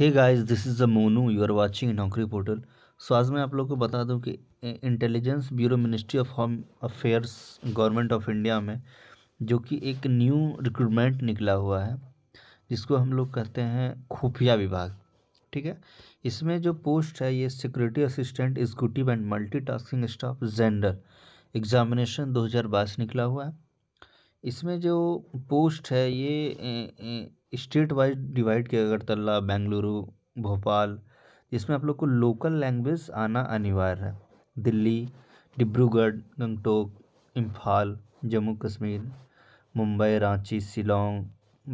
hey guys this is the Monu you are watching Naukri portal so आज मैं आप लोग को बता दूं कि intelligence bureau ministry of home affairs government of India में जो कि एक न्यू रिक्रूटमेंट निकला हुआ है जिसको हम लोग कहते हैं खुफिया विभाग ठीक है इसमें जो पोस्ट है ये security assistant executive and multi staff gender examination दो निकला हुआ है इसमें जो पोस्ट है ये स्टेट वाइज डिवाइड किया अगरतला बेंगलुरु भोपाल इसमें आप लोग को लोकल लैंग्वेज आना अनिवार्य है दिल्ली डिब्रूगढ़ गंगटोक इम्फाल जम्मू कश्मीर मुंबई रांची शिलोंग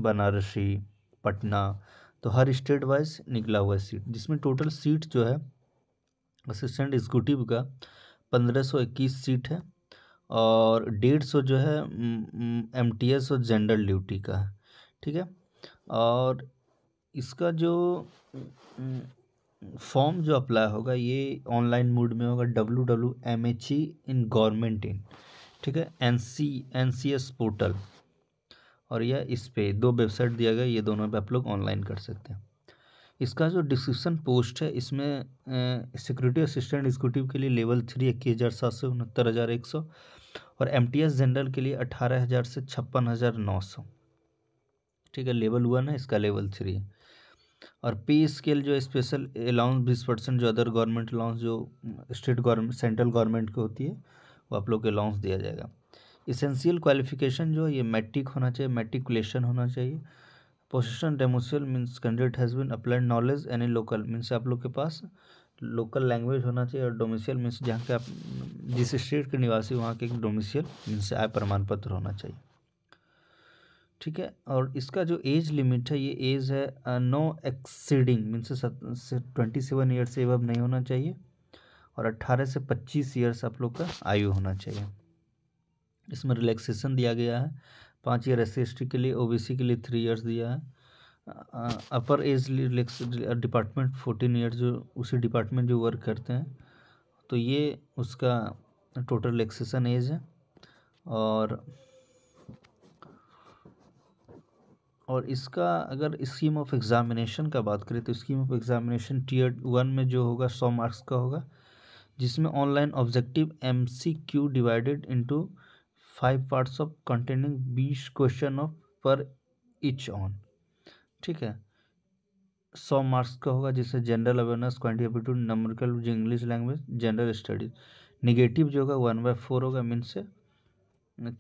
बनारसी पटना तो हर स्टेट वाइज निकला हुआ है सीट जिसमें टोटल सीट जो है असिस्टेंट एग्जीक्यूटिव का पंद्रह सौ इक्कीस सीट है और डेढ़ सौ जो है एम टी एस और जनरल ड्यूटी का है ठीक है और इसका जो फॉर्म जो अप्लाई होगा ये ऑनलाइन मोड में होगा W W M H E in government in ठीक है N C N C S portal और यह इस पे दो वेबसाइट दिया गया ये दोनों पे आप लोग ऑनलाइन कर सकते हैं इसका जो डिस्क्रिप्शन पोस्ट है इसमें सिक्योरिटी असिस्टेंट एग्जीक्यूटिव के लिए लेवल थ्री इक्कीस हज़ार सात सौ उनहत्तर हज़ार एक सौ और एम जनरल के लिए अठारह हज़ार से छप्पन हज़ार नौ सौ ठीक है लेवल वन है इसका लेवल थ्री है और पे स्केल जो स्पेशल अलाउंस बीस परसेंट जो अदर गवर्नमेंट अलाउंस जो स्टेट गवर्नमेंट सेंट्रल गवर्नमेंट की होती है वो आप लोग को अलाउंस दिया जाएगा इसेंशियल क्वालिफिकेशन जो है ये मैट्रिक होना चाहिए मेट्रिकुलेशन होना चाहिए position domicile means candidate has been applied knowledge any local means आप लोग के पास लोकल लैंग्वेज होना चाहिए और डोमिसियल मीन्स जहाँ के आप जिस स्टेट के निवासी वहाँ के एक डोमिसियल मीन्स आय प्रमाण पत्र होना चाहिए ठीक है और इसका जो एज लिमिट है ये एज है no exceeding means twenty seven year से अब नहीं होना चाहिए और अट्ठारह से पच्चीस ईयर्स आप लोग का आयु होना चाहिए इसमें रिलैक्सेशन दिया गया है पाँच ईयर एस सी के लिए ओबीसी के लिए थ्री ईयर्स दिया है upper age relax department fourteen year जो उसी डिपार्टमेंट जो वर्क करते हैं तो ये उसका टोटल रिलेक्सेसन एज है और और इसका अगर स्कीम ऑफ एग्ज़ामिनेशन का बात करें तो scheme of examination tier one में जो होगा सौ मार्क्स का होगा जिसमें online objective M C Q divided into five parts of containing बीस question of per each on ठीक है सौ मार्क्स का होगा जिससे general awareness quanti aptitude numerical English language general studies negative जो होगा वन बाई फोर होगा मीन से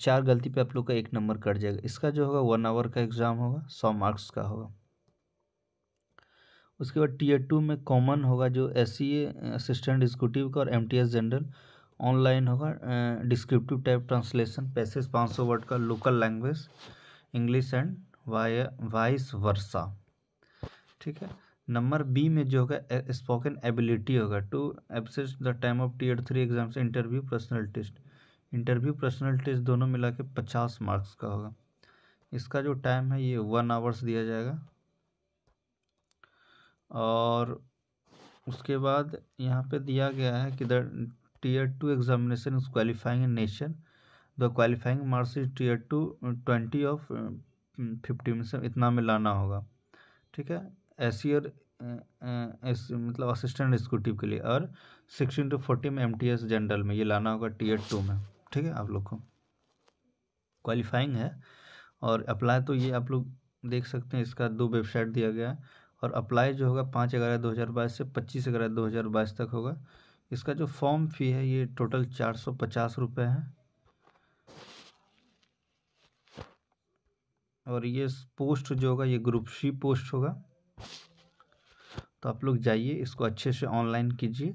चार गलती पे आप लोग का एक नंबर कट जाएगा इसका जो होगा वन आवर का एग्ज़ाम होगा सौ मार्क्स का होगा उसके बाद टीयर टू में कॉमन होगा जो एस असिस्टेंट एग्जीक्यूटिव का और एम जनरल ऑनलाइन होगा डिस्क्रिप्टिव टाइप ट्रांसलेशन पैसेज पाँच सौ वर्ड का local language English and vice versa ठीक है नंबर बी में जो होगा स्पोकन एबिलिटी होगा to assess the time of tier three से interview personal test interview personal test दोनों मिला के पचास मार्क्स का होगा इसका जो टाइम है ये वन आवर्स दिया जाएगा और उसके बाद यहाँ पे दिया गया है कि the tier two examination is qualifying nation the qualifying marks is tier two twenty of fifty में से इतना में लाना होगा ठीक है ऐसी और एस मतलब असिस्टेंट एक्जीक्यूटिव के लिए और सिक्सटीन टू फोर्टी में एम जनरल में ये लाना होगा टी एड टू में ठीक है आप लोग को क्वालिफाइंग है और अप्लाई तो ये आप लोग देख सकते हैं इसका दो वेबसाइट दिया गया है और अप्लाई जो होगा पाँच ग्यारह दो हज़ार बाईस से पच्चीस ग्यारह दो हज़ार बाईस तक होगा इसका जो फॉर्म फ़ी है ये टोटल चार सौ पचास रुपये है और ये पोस्ट जो होगा ये ग्रुप सी पोस्ट होगा तो आप लोग जाइए इसको अच्छे से ऑनलाइन कीजिए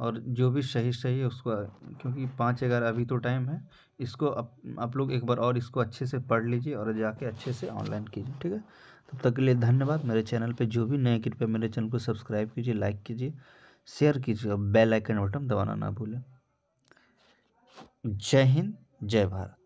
और जो भी सही सही है उसको क्योंकि पाँच ग्यारह अभी तो टाइम है इसको आप, आप लोग एक बार और इसको अच्छे से पढ़ लीजिए और जाके अच्छे से ऑनलाइन कीजिए ठीक है तब तक के लिए धन्यवाद मेरे चैनल पे जो भी नए कृपया मेरे चैनल को सब्सक्राइब कीजिए लाइक कीजिए शेयर कीजिए और बेल आइकन बटन दबाना ना भूलें जय हिंद जय भारत